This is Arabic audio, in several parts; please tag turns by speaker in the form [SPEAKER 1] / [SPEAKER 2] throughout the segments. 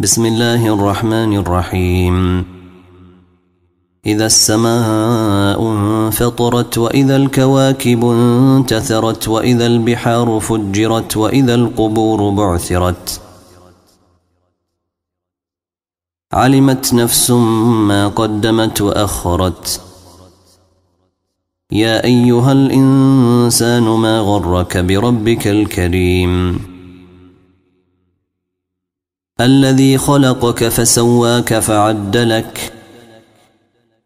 [SPEAKER 1] بسم الله الرحمن الرحيم إذا السماء انفطرت وإذا الكواكب انتثرت وإذا البحار فجرت وإذا القبور بعثرت علمت نفس ما قدمت وأخرت يا أيها الإنسان ما غرك بربك الكريم الذي خلقك فسواك فعدلك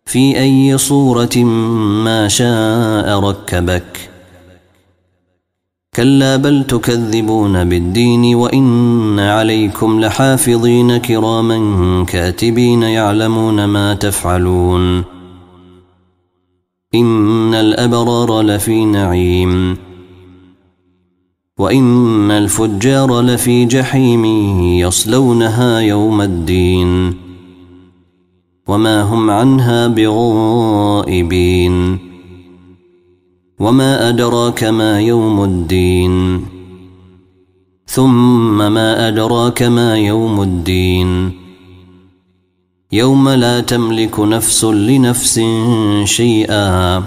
[SPEAKER 1] في أي صورة ما شاء ركبك كلا بل تكذبون بالدين وإن عليكم لحافظين كراما كاتبين يعلمون ما تفعلون إن الأبرار لفي نعيم وإن الفجار لفي جحيم يصلونها يوم الدين وما هم عنها بغائبين وما أدراك ما يوم الدين ثم ما أدراك ما يوم الدين يوم لا تملك نفس لنفس شيئا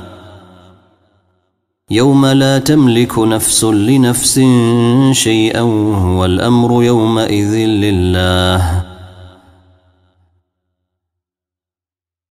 [SPEAKER 1] يوم لا تملك نفس لنفس شيئا والأمر يومئذ لله